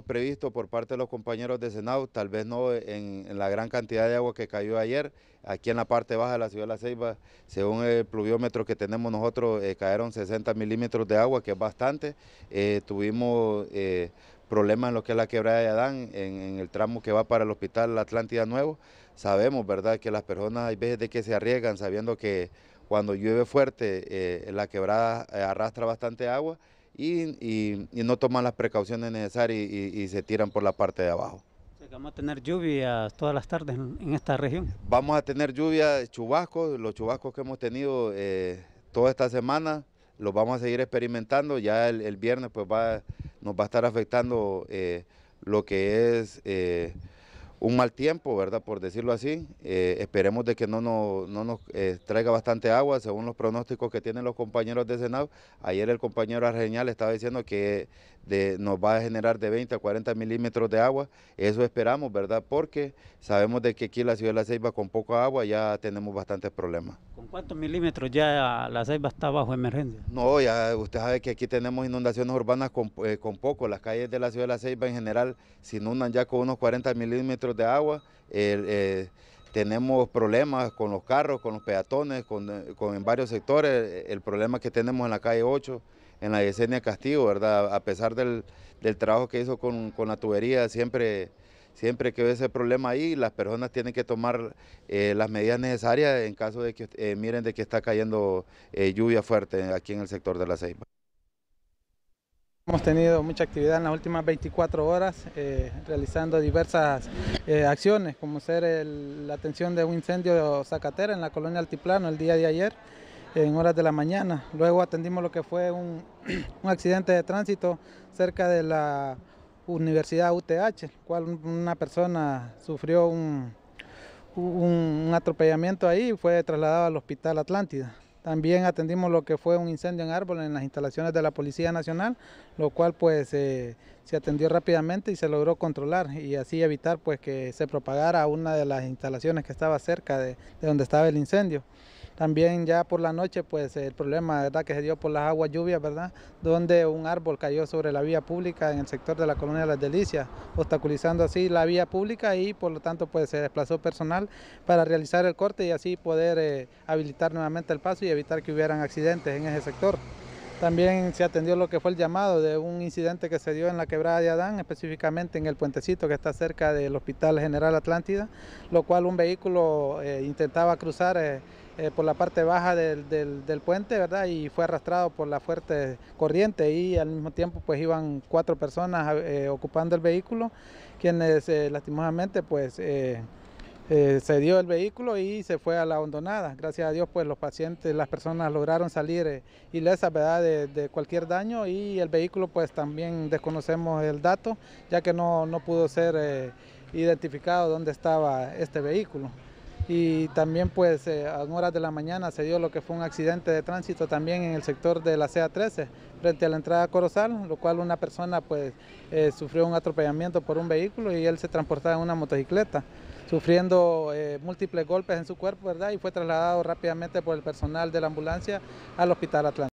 previsto por parte de los compañeros de Senado, tal vez no en, la gran cantidad de agua que cayó ayer, aquí en la parte baja de la ciudad de La Ceiba, según el pluviómetro que tenemos nosotros, eh, cayeron 60 milímetros de agua, que es bastante, eh, tuvimos eh, problemas en lo que es la quebrada de Adán, en, en el tramo que va para el hospital Atlántida Nuevo, sabemos, ¿verdad?, que las personas hay veces de que se arriesgan sabiendo que cuando llueve fuerte eh, la quebrada arrastra bastante agua, y, no toman las precauciones necesarias y, se tiran por la parte de abajo. vamos a tener lluvia todas las tardes en, esta región. Vamos a tener lluvia chubascos, los chubascos que hemos tenido eh, toda esta semana, los vamos a seguir experimentando. Ya el, viernes pues va, nos va a estar afectando eh, lo que es... Eh, un mal tiempo, ¿verdad? Por decirlo así. Eh, esperemos de que no, nos eh, traiga bastante agua, según los pronósticos que tienen los compañeros de Senado. Ayer el compañero Arreñal estaba diciendo que nos va a generar de 20 a 40 milímetros de agua. Eso esperamos, ¿verdad? Porque sabemos de que aquí la ciudad de La Ceiba con poca agua ya tenemos bastantes problemas cuántos milímetros ya la ceiba está bajo emergencia? No, ya usted sabe que aquí tenemos inundaciones urbanas eh, con, poco. Las calles de la ciudad de la ceiba en general se inundan ya con unos 40 milímetros de agua. Eh, tenemos problemas con los carros, con los peatones, eh, con, en varios sectores. El problema que tenemos en la calle 8, en la Yesenia Castillo, ¿verdad? A pesar del, trabajo que hizo con, con la tubería, siempre siempre que ve ese problema ahí, las personas tienen que tomar eh, las medidas necesarias en caso de que eh, miren de que está cayendo eh, lluvia fuerte aquí en el sector de la Ceiba. Hemos tenido mucha actividad en las últimas 24 horas, realizando diversas acciones, como ser la atención de un incendio Zacatera en la colonia Altiplano el día de ayer, en horas de la mañana. Luego atendimos lo que fue un accidente de tránsito cerca de la Universidad UTH, cual una persona sufrió un, atropellamiento ahí y fue trasladado al Hospital Atlántida. También atendimos lo que fue un incendio en árbol en las instalaciones de la Policía Nacional, lo cual pues eh, se atendió rápidamente y se logró controlar y así evitar pues que se propagara una de las instalaciones que estaba cerca de donde estaba el incendio. También ya por la noche, pues el problema ¿verdad? que se dio por las aguas lluvias, ¿verdad? donde un árbol cayó sobre la vía pública en el sector de la colonia Las Delicias, obstaculizando así la vía pública y por lo tanto pues se desplazó personal para realizar el corte y así poder eh, habilitar nuevamente el paso y evitar que hubieran accidentes en ese sector. También se atendió lo que fue el llamado de un incidente que se dio en la quebrada de Adán, específicamente en el puentecito que está cerca del Hospital General Atlántida, lo cual un vehículo eh, intentaba cruzar eh, eh, por la parte baja del, puente, ¿verdad? Y fue arrastrado por la fuerte corriente y al mismo tiempo pues iban cuatro personas eh, ocupando el vehículo, quienes eh, lastimosamente pues se dio el vehículo y se fue a la hondonada. Gracias a Dios pues los pacientes, las personas lograron salir ilesas, ¿verdad? De, cualquier daño y el vehículo pues también desconocemos el dato, ya que no, no pudo ser identificado dónde estaba este vehículo y también pues eh, a a horas de la mañana se dio lo que fue un accidente de tránsito también en el sector de la CA13 frente a la entrada Corozal, lo cual una persona pues eh, sufrió un atropellamiento por un vehículo y él se transportaba en una motocicleta sufriendo eh, múltiples golpes en su cuerpo, ¿verdad? Y fue trasladado rápidamente por el personal de la ambulancia al Hospital Atlántico.